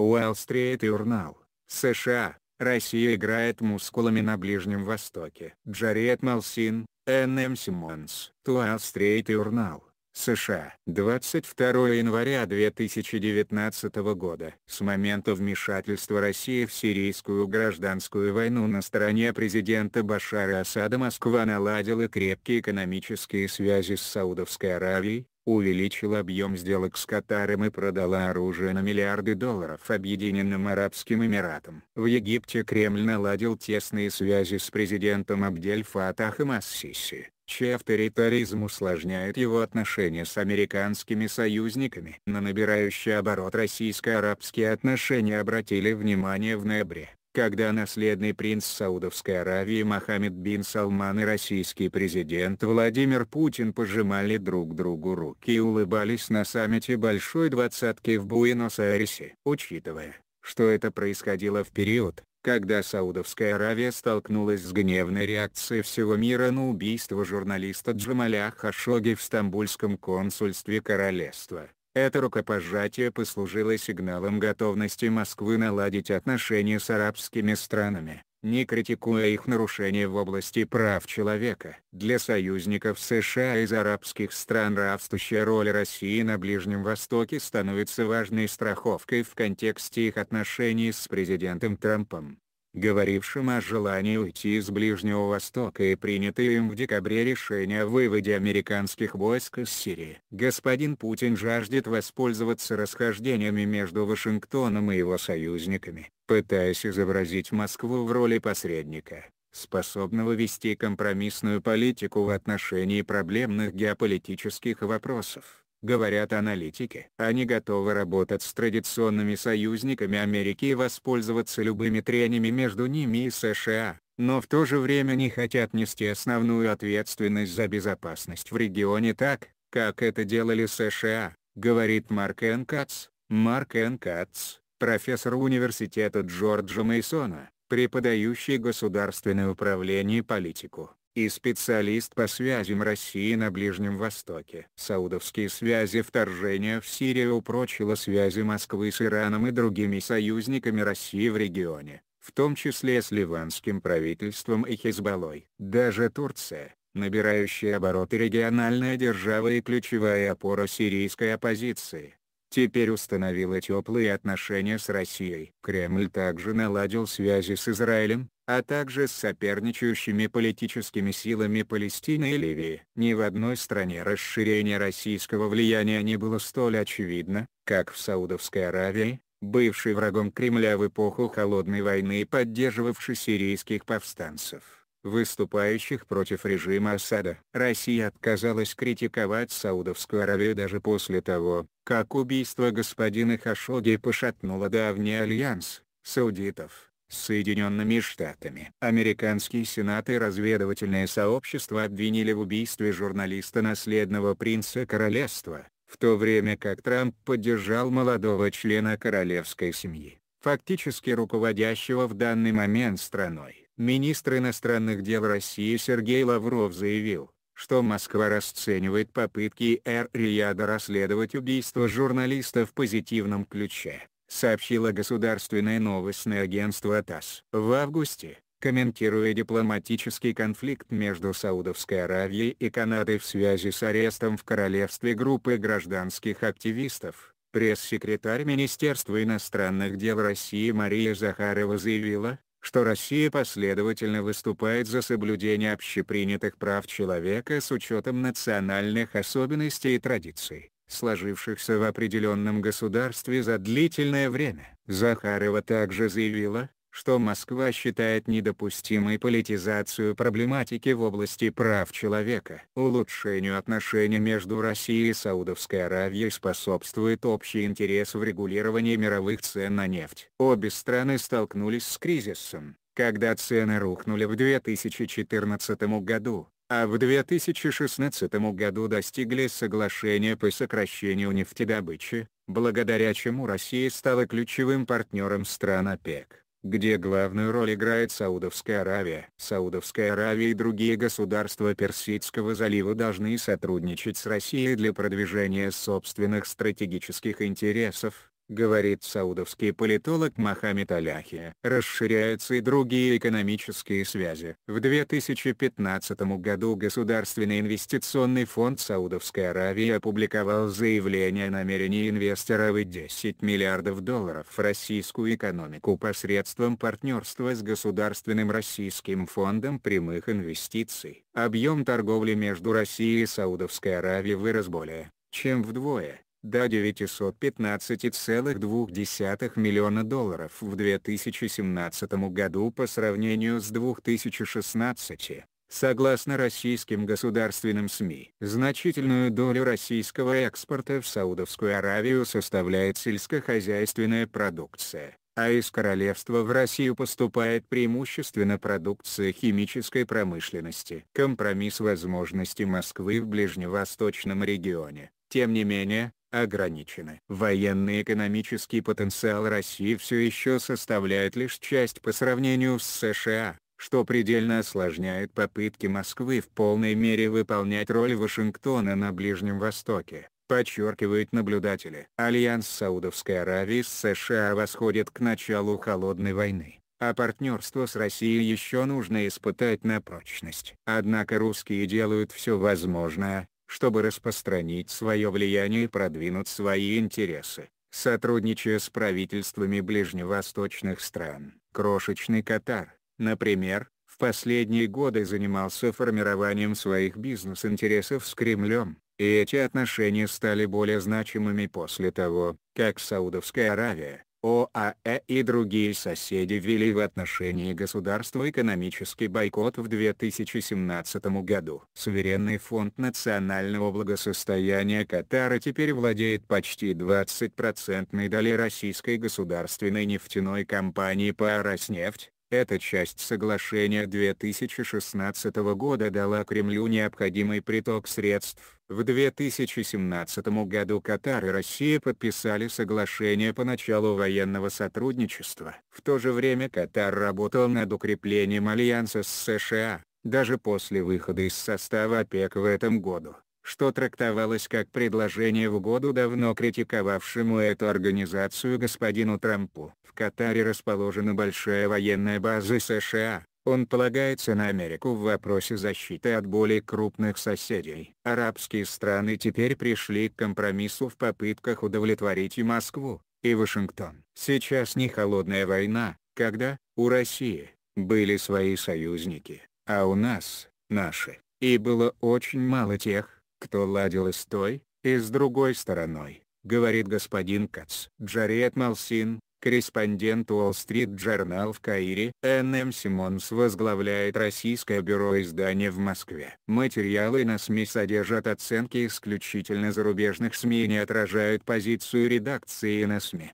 Уолл-стрит журнал, США, Россия играет мускулами на Ближнем Востоке. Джаред Малсин, Н.М. Симмонс. Туал-стрит журнал, США. 22 января 2019 года. С момента вмешательства России в сирийскую гражданскую войну на стороне президента Башара Асада Москва наладила крепкие экономические связи с Саудовской Аравией, увеличила объем сделок с Катаром и продала оружие на миллиарды долларов Объединенным Арабским Эмиратам. В Египте Кремль наладил тесные связи с президентом Абдель Фатахом Ассиси, чей авторитаризм усложняет его отношения с американскими союзниками. На набирающий оборот российско-арабские отношения обратили внимание в ноябре когда наследный принц Саудовской Аравии Мохаммед бин Салман и российский президент Владимир Путин пожимали друг другу руки и улыбались на саммите Большой Двадцатки в Буэнос-Айресе. Учитывая, что это происходило в период, когда Саудовская Аравия столкнулась с гневной реакцией всего мира на убийство журналиста Джамаля Хашоги в стамбульском консульстве королевства. Это рукопожатие послужило сигналом готовности Москвы наладить отношения с арабскими странами, не критикуя их нарушения в области прав человека. Для союзников США из арабских стран растущая роль России на Ближнем Востоке становится важной страховкой в контексте их отношений с президентом Трампом говорившим о желании уйти из Ближнего Востока и принятые им в декабре решение о выводе американских войск из Сирии. Господин Путин жаждет воспользоваться расхождениями между Вашингтоном и его союзниками, пытаясь изобразить Москву в роли посредника способного вести компромиссную политику в отношении проблемных геополитических вопросов. Говорят аналитики, они готовы работать с традиционными союзниками Америки и воспользоваться любыми трениями между ними и США, но в то же время не хотят нести основную ответственность за безопасность в регионе так, как это делали США, говорит Марк Энкац. Марк Энкац, профессор университета Джорджа Мейсона, преподающий государственное управление и политику, и специалист по связям России на Ближнем Востоке. Саудовские связи вторжения в Сирию упрочило связи Москвы с Ираном и другими союзниками России в регионе, в том числе с ливанским правительством и Хизбаллой. Даже Турция, набирающая обороты региональная держава и ключевая опора сирийской оппозиции, теперь установила теплые отношения с Россией. Кремль также наладил связи с Израилем, а также с соперничающими политическими силами Палестины и Ливии. Ни в одной стране расширение российского влияния не было столь очевидно, как в Саудовской Аравии, бывшей врагом Кремля в эпоху Холодной войны и поддерживавшей сирийских повстанцев выступающих против режима Асада. Россия отказалась критиковать Саудовскую Аравию даже после того, как убийство господина Хашоги пошатнуло давний альянс саудитов с Соединенными Штатами. Американские сенаты и разведывательное сообщество обвинили в убийстве журналиста наследного принца королевства, в то время как Трамп поддержал молодого члена королевской семьи, фактически руководящего в данный момент страной. Министр иностранных дел России Сергей Лавров заявил, что Москва расценивает попытки Эр Рияда расследовать убийство журналиста в позитивном ключе, сообщило государственное новостное агентство ТАСС. В августе, комментируя дипломатический конфликт между Саудовской Аравией и Канадой в связи с арестом в королевстве группы гражданских активистов, пресс-секретарь Министерства иностранных дел России Мария Захарова заявила, что Россия последовательно выступает за соблюдение общепринятых прав человека с учетом национальных особенностей и традиций, сложившихся в определенном государстве за длительное время. Захарова также заявила, что Москва считает недопустимой политизацию проблематики в области прав человека. Улучшению отношений между Россией и Саудовской Аравией способствует общий интерес в регулировании мировых цен на нефть. Обе страны столкнулись с кризисом, когда цены рухнули в 2014 году, а в 2016 году достигли соглашения по сокращению нефтедобычи, благодаря чему Россия стала ключевым партнером стран ОПЕК где главную роль играет Саудовская Аравия. Саудовская Аравия и другие государства Персидского залива должны сотрудничать с Россией для продвижения собственных стратегических интересов, говорит саудовский политолог Мохаммед Аляхи. Расширяются и другие экономические связи. В 2015 году Государственный инвестиционный фонд Саудовской Аравии опубликовал заявление о намерении инвестора в 10 миллиардов долларов в российскую экономику посредством партнерства с Государственным российским фондом прямых инвестиций. Объем торговли между Россией и Саудовской Аравией вырос более чем вдвое до 915,2 миллиона долларов в 2017 году по сравнению с 2016. Согласно российским государственным СМИ, значительную долю российского экспорта в Саудовскую Аравию составляет сельскохозяйственная продукция, а из королевства в Россию поступает преимущественно продукция химической промышленности. Компромисс возможностей Москвы в ближневосточном регионе. Тем не менее, ограничены. Военный экономический потенциал России все еще составляет лишь часть по сравнению с США, что предельно осложняет попытки Москвы в полной мере выполнять роль Вашингтона на Ближнем Востоке подчеркивают наблюдатели. Альянс Саудовской Аравии с США восходит к началу холодной войны, а партнерство с Россией еще нужно испытать на прочность. Однако русские делают все возможное, чтобы распространить свое влияние и продвинуть свои интересы, сотрудничая с правительствами ближневосточных стран. Крошечный Катар, например, в последние годы занимался формированием своих бизнес-интересов с Кремлем, и эти отношения стали более значимыми после того, как Саудовская Аравия, ОАЭ и другие соседи ввели в отношении государства экономический бойкот в 2017 году. Суверенный фонд национального благосостояния Катара теперь владеет почти 20% долей российской государственной нефтяной компании «Параснефть». Эта часть соглашения 2016 года дала Кремлю необходимый приток средств. В 2017 году Катар и Россия подписали соглашение по началу военного сотрудничества. В то же время Катар работал над укреплением альянса с США, даже после выхода из состава ОПЕК в этом году что трактовалось как предложение в угоду давно критиковавшему эту организацию господину Трампу. В Катаре расположена большая военная база США, он полагается на Америку в вопросе защиты от более крупных соседей. Арабские страны теперь пришли к компромиссу в попытках удовлетворить и Москву, и Вашингтон. Сейчас не холодная война, когда, у России, были свои союзники, а у нас, наши, и было очень мало тех, кто ладил и с той, и с другой стороной, говорит господин Кац. Джаред Малсин, корреспондент Уолл-стрит Journal в Каире. Н.М. Симонс возглавляет российское бюро издания в Москве. Материалы на СМИ содержат оценки исключительно зарубежных СМИ и не отражают позицию редакции на СМИ.